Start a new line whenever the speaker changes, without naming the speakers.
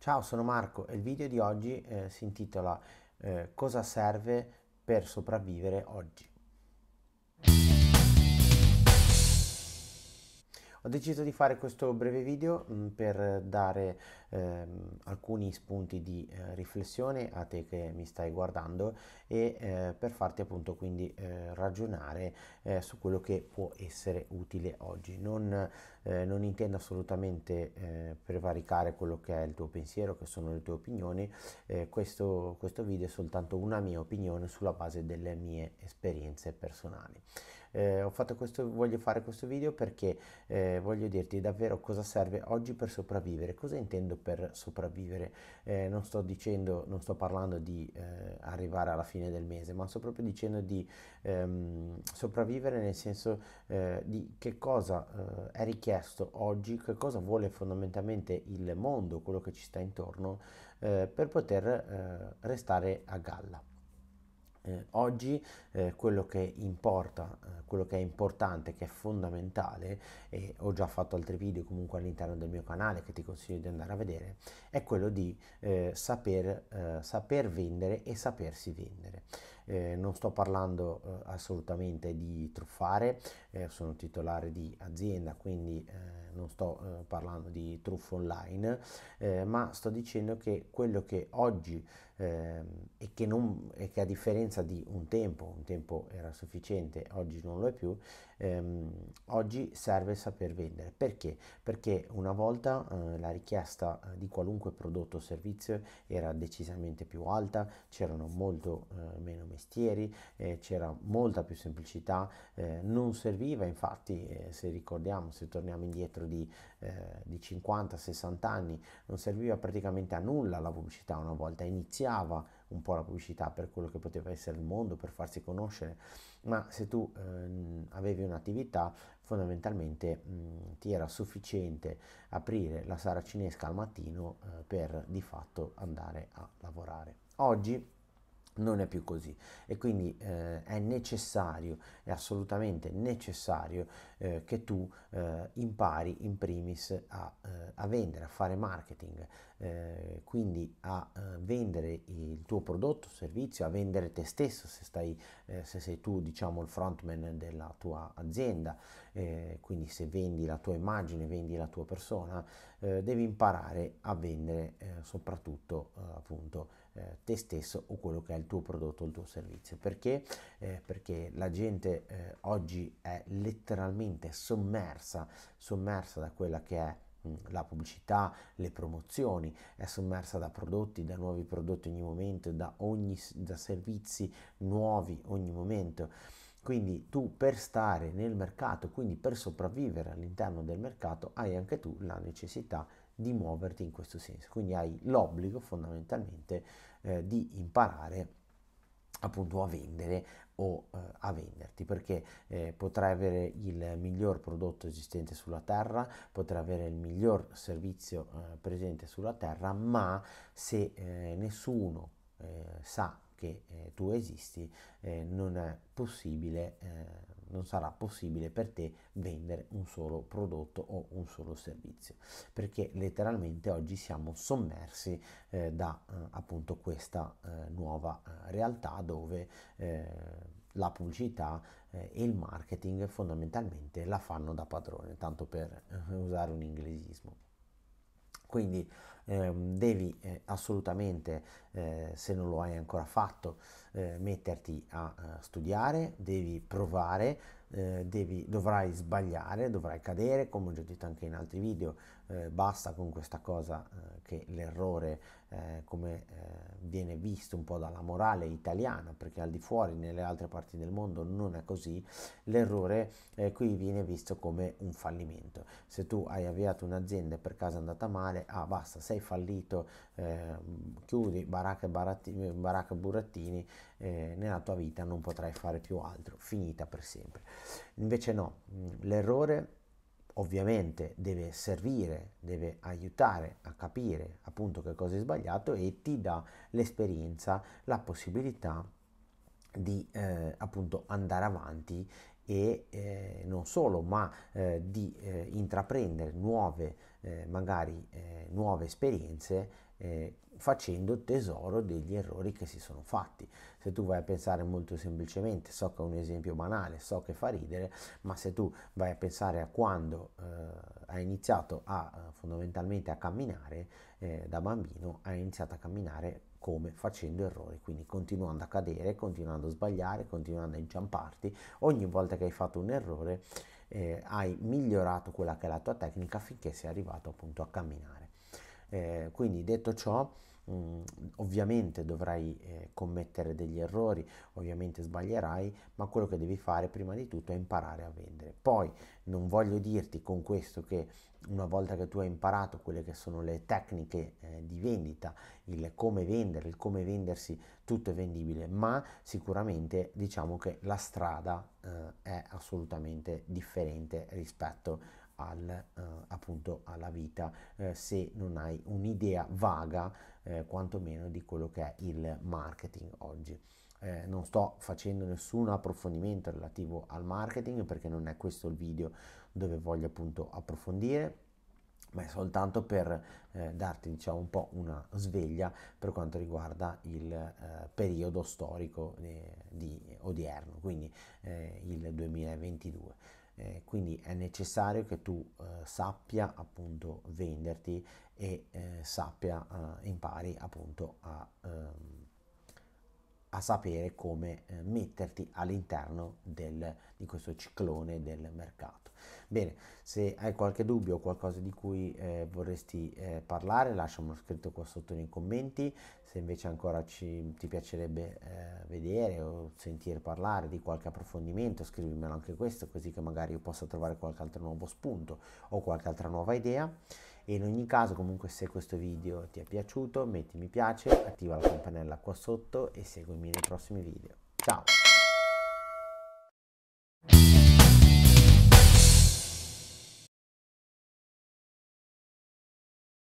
Ciao, sono Marco e il video di oggi eh, si intitola eh, Cosa serve per sopravvivere oggi. Ho deciso di fare questo breve video mm, per dare ehm, alcuni spunti di eh, riflessione a te che mi stai guardando e eh, per farti appunto quindi eh, ragionare eh, su quello che può essere utile oggi. Non, eh, non intendo assolutamente eh, prevaricare quello che è il tuo pensiero, che sono le tue opinioni, questo, questo video è soltanto una mia opinione sulla base delle mie esperienze personali eh, ho fatto questo, voglio fare questo video perché eh, voglio dirti davvero cosa serve oggi per sopravvivere, cosa intendo per sopravvivere, eh, non sto dicendo, non sto parlando di eh, arrivare alla fine del mese, ma sto proprio dicendo di ehm, sopravvivere nel senso eh, di che cosa eh, è richiesto oggi, che cosa vuole fondamentalmente il mondo, quello che ci sta intorno, per poter restare a galla. Eh, oggi eh, quello che importa, eh, quello che è importante, che è fondamentale, e ho già fatto altri video comunque all'interno del mio canale che ti consiglio di andare a vedere, è quello di eh, saper, eh, saper vendere e sapersi vendere eh, non sto parlando eh, assolutamente di truffare, eh, sono titolare di azienda, quindi eh, non sto eh, parlando di truffo online, eh, ma sto dicendo che quello che oggi ehm, e che, non, e, che a differenza di un tempo, un tempo era sufficiente, oggi non lo è più, ehm, oggi serve saper vendere. Perché? Perché una volta la richiesta di qualunque prodotto o servizio era decisamente più alta, c'erano molto meno messaggi forestieri, eh, c'era molta più semplicità, eh, non serviva infatti, eh, se ricordiamo, se torniamo indietro di, eh, di 50-60 anni, non serviva praticamente a nulla la pubblicità una volta, iniziava un po' la pubblicità per quello che poteva essere il mondo, per farsi conoscere, ma se tu ehm, avevi un'attività fondamentalmente mh, mm, ti era sufficiente aprire la sala cinesca al mattino eh, per di fatto andare a lavorare. Oggi non è più così e quindi eh, è necessario, è assolutamente necessario eh, che tu eh, impari in primis a, eh, a, vendere, a fare marketing, eh, quindi a eh, vendere il tuo prodotto, servizio, a vendere te stesso se, stai, se sei tu diciamo il frontman della tua azienda, quindi se vendi la tua immagine, vendi la tua persona, devi imparare a vendere soprattutto appunto eh, te stesso o quello che è il tuo prodotto o il tuo servizio. Perché? Eh, perché la gente eh, oggi è letteralmente sommersa, sommersa da quella che è mm, la pubblicità, le promozioni, è sommersa da prodotti, da nuovi prodotti ogni momento, da, ogni, da servizi nuovi ogni momento. Quindi tu per stare nel mercato, quindi per sopravvivere all'interno del mercato, hai anche tu la necessità di muoverti in questo senso. Quindi hai l'obbligo fondamentalmente eh, di imparare appunto a vendere o eh, a venderti perché eh, potrai avere il miglior prodotto esistente sulla terra potrai avere il miglior servizio eh, presente sulla terra ma se eh, nessuno eh, sa che eh, tu esisti non è possibile non sarà possibile per te vendere un solo prodotto o un solo servizio, perché letteralmente oggi siamo sommersi eh, da eh, appunto questa eh, nuova eh, realtà dove eh, la pubblicità eh, e il marketing fondamentalmente la fanno da padrone, tanto per usare un inglesismo. Quindi ehm, devi eh, assolutamente, eh, se non lo hai ancora fatto, eh, metterti a eh, studiare, devi provare, eh, devi, dovrai sbagliare, dovrai cadere, come ho già detto anche in altri video, eh, basta con questa cosa che l'errore eh, come eh, viene visto un po' dalla morale italiana, perché al di fuori, nelle altre parti del mondo non è così, l'errore eh, qui viene visto come un fallimento. Se tu hai avviato un'azienda e per caso è andata male, ah basta, sei fallito, eh, chiudi baracca e, baratti, baracca e burattini, eh, nella tua vita non potrai fare più altro, finita per sempre. Invece no, mm, l'errore ovviamente deve servire, deve aiutare a capire appunto che cosa è sbagliato e ti dà l'esperienza, la possibilità di eh, appunto andare avanti e eh, non solo, ma eh, di eh, intraprendere nuove, eh, magari eh, nuove esperienze eh, facendo tesoro degli errori che si sono fatti. Se tu vai a pensare molto semplicemente, so che è un esempio banale, so che fa ridere, ma se tu vai a pensare a quando hai iniziato a fondamentalmente a camminare eh, da bambino ha iniziato a camminare come facendo errori, quindi continuando a cadere, continuando a sbagliare, continuando a inciamparti, ogni volta che hai fatto un errore eh, hai migliorato quella che è la tua tecnica finché sei arrivato appunto a camminare. Eh, quindi detto ciò, Mm, ovviamente dovrai eh, commettere degli errori, ovviamente sbaglierai, ma quello che devi fare prima di tutto è imparare a vendere. Poi non voglio dirti con questo che una volta che tu hai imparato quelle che sono le tecniche eh, di vendita, il come vendere, il come vendersi, tutto è vendibile, ma sicuramente diciamo che la strada eh, è assolutamente differente rispetto al, eh, appunto alla vita eh, se non hai un'idea vaga eh, quantomeno di quello che è il marketing oggi. Eh, non sto facendo nessun approfondimento relativo al marketing perché non è questo il video dove voglio appunto approfondire ma è soltanto per eh, darti diciamo un po' una sveglia per quanto riguarda il eh, periodo storico eh, di, odierno quindi eh, il 2022 eh, quindi è necessario che tu eh, sappia appunto venderti e eh, sappia, eh, impari appunto a... Ehm, a sapere come eh, metterti all'interno del, di questo ciclone del mercato. Bene, se hai qualche dubbio o qualcosa di cui eh, vorresti eh, parlare, lasciamelo scritto qua sotto nei commenti. Se invece ancora ci, ti piacerebbe eh, vedere o sentire parlare di qualche approfondimento, scrivimelo anche questo, così che magari io possa trovare qualche altro nuovo spunto o qualche altra nuova idea. E in ogni caso comunque se questo video ti è piaciuto metti mi piace, attiva la campanella qua sotto e seguimi nei prossimi video. Ciao!